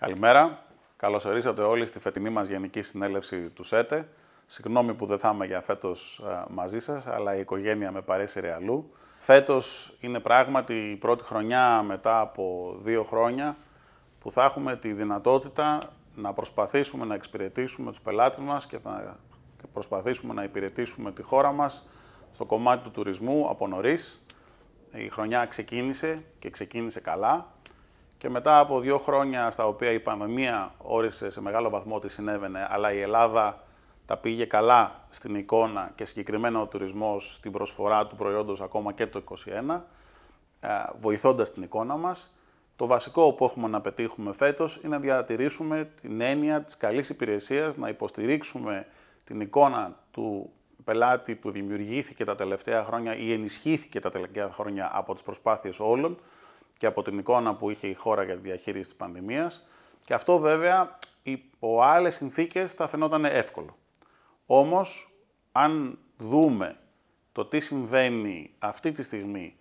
Καλημέρα. Καλώς ορίσατε όλοι στη φετινή μας Γενική Συνέλευση του ΣΕΤΕ. Συγγνώμη που δεν θα είμαι για φέτος ε, μαζί σας, αλλά η οικογένεια με παρέσυρε αλλού. Φέτος είναι πράγματι η πρώτη χρονιά μετά από δύο χρόνια που θα έχουμε τη δυνατότητα να προσπαθήσουμε να εξυπηρετήσουμε τους πελάτες μας και να προσπαθήσουμε να υπηρετήσουμε τη χώρα μας στο κομμάτι του τουρισμού από νωρίς. Η χρονιά ξεκίνησε και ξεκίνησε καλά. Και μετά από δύο χρόνια στα οποία η πανδημία όρισε σε μεγάλο βαθμό ότι συνέβαινε, αλλά η Ελλάδα τα πήγε καλά στην εικόνα και συγκεκριμένα ο τουρισμός στην προσφορά του προϊόντος ακόμα και το 2021, ε, βοηθώντας την εικόνα μας. Το βασικό που έχουμε να πετύχουμε φέτος είναι να διατηρήσουμε την έννοια της καλής υπηρεσίας, να υποστηρίξουμε την εικόνα του πελάτη που δημιουργήθηκε τα τελευταία χρόνια ή ενισχύθηκε τα τελευταία χρόνια από τις προσπάθειες όλων, και από την εικόνα που είχε η χώρα για τη διαχείριση της πανδημίας και αυτό βέβαια υπό άλλες συνθήκες θα φαινόταν εύκολο. Όμως, αν δούμε το τι συμβαίνει αυτή τη στιγμή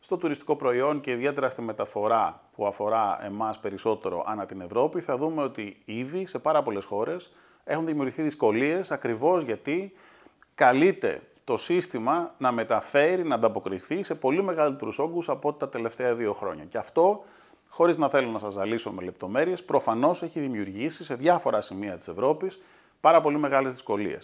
στο τουριστικό προϊόν και ιδιαίτερα στη μεταφορά που αφορά εμάς περισσότερο ανά την Ευρώπη, θα δούμε ότι ήδη σε πάρα πολλές χώρες έχουν δημιουργηθεί δυσκολίες ακριβώς γιατί καλείται το σύστημα να μεταφέρει, να ανταποκριθεί σε πολύ μεγαλύτερους όγκους από τα τελευταία δύο χρόνια. Και αυτό, χωρίς να θέλω να σας ζαλίσω με λεπτομέρειες, προφανώς έχει δημιουργήσει σε διάφορα σημεία της Ευρώπης πάρα πολύ μεγάλες δυσκολίες.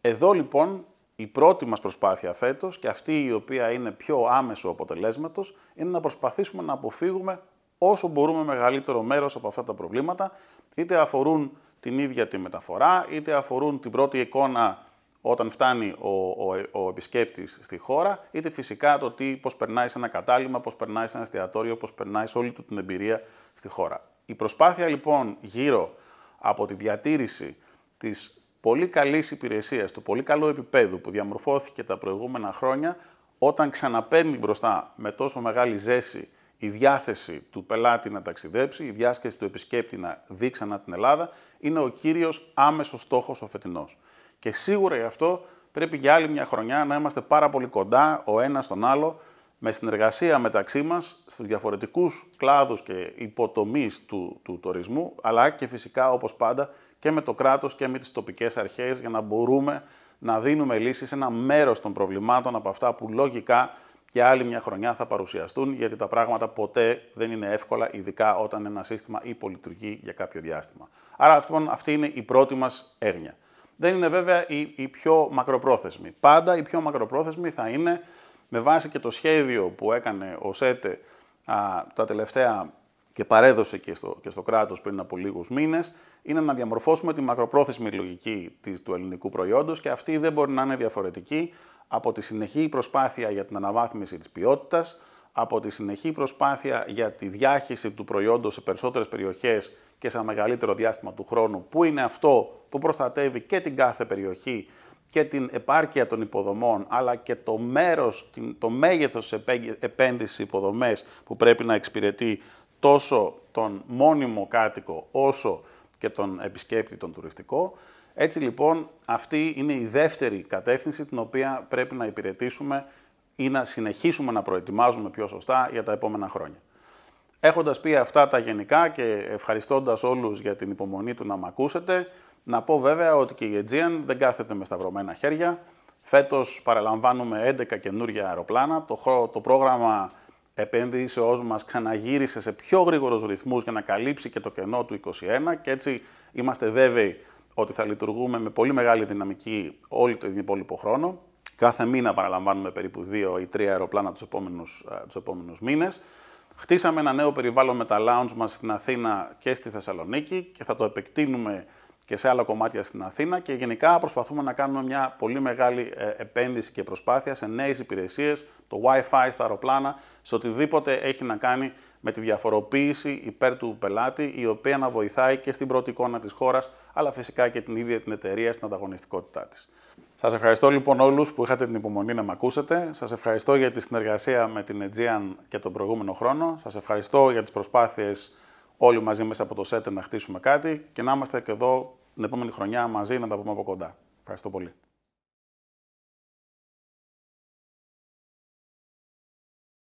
Εδώ λοιπόν η πρώτη μας προσπάθεια φέτος και αυτή η οποία είναι πιο άμεσο αποτελέσματος είναι να προσπαθήσουμε να αποφύγουμε όσο μπορούμε μεγαλύτερο μέρος από αυτά τα προβλήματα είτε αφορούν την ίδια τη μεταφορά, είτε αφορούν την πρώτη εικόνα όταν φτάνει ο, ο, ο επισκέπτης στη χώρα, είτε φυσικά το τι, πώς περνάει σε ένα κατάλημα, πώς περνάει σε ένα εστιατόριο, πώς περνάει όλη του την εμπειρία στη χώρα. Η προσπάθεια λοιπόν γύρω από τη διατήρηση της πολύ καλής υπηρεσίας, του πολύ καλού επίπεδου που διαμορφώθηκε τα προηγούμενα χρόνια, όταν ξαναπαίρνει μπροστά με τόσο μεγάλη ζέση η διάθεση του πελάτη να ταξιδέψει, η διάθεση του επισκέπτη να δει ξανά την Ελλάδα, είναι ο κύριος άμεσος στόχος ο φετινός. Και σίγουρα γι' αυτό πρέπει για άλλη μια χρονιά να είμαστε πάρα πολύ κοντά ο ένας στον άλλο, με συνεργασία μεταξύ μας στους διαφορετικούς κλάδους και υποτομείς του, του τουρισμού, αλλά και φυσικά όπως πάντα και με το κράτος και με τις τοπικές αρχές, για να μπορούμε να δίνουμε λύσεις σε ένα μέρος των προβλημάτων από αυτά που λογικά και άλλη μια χρονιά θα παρουσιαστούν, γιατί τα πράγματα ποτέ δεν είναι εύκολα, ειδικά όταν ένα σύστημα υπολειτουργεί για κάποιο διάστημα. Άρα, λοιπόν, αυτή είναι η πρώτη μας έγνοια δεν είναι βέβαια η, πιο μακροπρόθεσμη. Πάντα η πιο μακροπρόθεσμη θα είναι με βάση και το σχέδιο που έκανε ο ΣΕΤΕ α, τα τελευταία και παρέδωσε και στο, και στο κράτος πριν από λίγους μήνες, είναι να διαμορφώσουμε τη μακροπρόθεσμη λογική του ελληνικού προϊόντος και αυτή δεν μπορεί να είναι διαφορετική από τη συνεχή προσπάθεια για την αναβάθμιση της ποιότητας, από τη συνεχή προσπάθεια για τη διάχυση του προϊόντος σε περισσότερες περιοχές και σε ένα μεγαλύτερο διάστημα του χρόνου, που είναι αυτό που προστατεύει και την κάθε περιοχή και την επάρκεια των υποδομών, αλλά και το μέρος, το μέγεθος επένδυση υποδομές που πρέπει να εξυπηρετεί τόσο τον μόνιμο κάτοικο όσο και τον επισκέπτη τον τουριστικό. Έτσι λοιπόν αυτή είναι η δεύτερη κατεύθυνση την οποία πρέπει να υπηρετήσουμε ή να συνεχίσουμε να προετοιμάζουμε πιο σωστά για τα επόμενα χρόνια. Έχοντας πει αυτά τα γενικά και ευχαριστώντας όλους για την υπομονή του να με ακούσετε, να πω βέβαια ότι και η Aegean δεν κάθεται με σταυρωμένα χέρια. Φέτος παραλαμβάνουμε 11 καινούργια αεροπλάνα. Το, το πρόγραμμα επένδυσεώς μας ξαναγύρισε σε πιο γρήγορους ρυθμούς για να καλύψει και το κενό του 2021 και έτσι είμαστε βέβαιοι ότι θα λειτουργούμε με πολύ μεγάλη δυναμική όλη τον υπόλοιπο χρόνο. Κάθε μήνα παραλαμβάνουμε περίπου δύο ή τρία αεροπλάνα τους επόμενους, ε, τους μήνες. Χτίσαμε ένα νέο περιβάλλον με τα lounge μας στην Αθήνα και στη Θεσσαλονίκη και θα το επεκτείνουμε και σε άλλα κομμάτια στην Αθήνα και γενικά προσπαθούμε να κάνουμε μια πολύ μεγάλη ε, επένδυση και προσπάθεια σε νέες υπηρεσίες, το Wi-Fi στα αεροπλάνα, σε οτιδήποτε έχει να κάνει με τη διαφοροποίηση υπέρ του πελάτη, η οποία να βοηθάει και στην πρώτη εικόνα της χώρας, αλλά φυσικά και την ίδια την εταιρεία στην ανταγωνιστικότητά της. Σας ευχαριστώ λοιπόν όλους που είχατε την υπομονή να με ακούσετε. Σας ευχαριστώ για τη συνεργασία με την Aegean και τον προηγούμενο χρόνο. Σας ευχαριστώ για τις προσπάθειες όλοι μαζί μέσα από το ΣΕΤΕ να χτίσουμε κάτι και να είμαστε και εδώ την επόμενη χρονιά μαζί να τα πούμε από κοντά. Ευχαριστώ πολύ.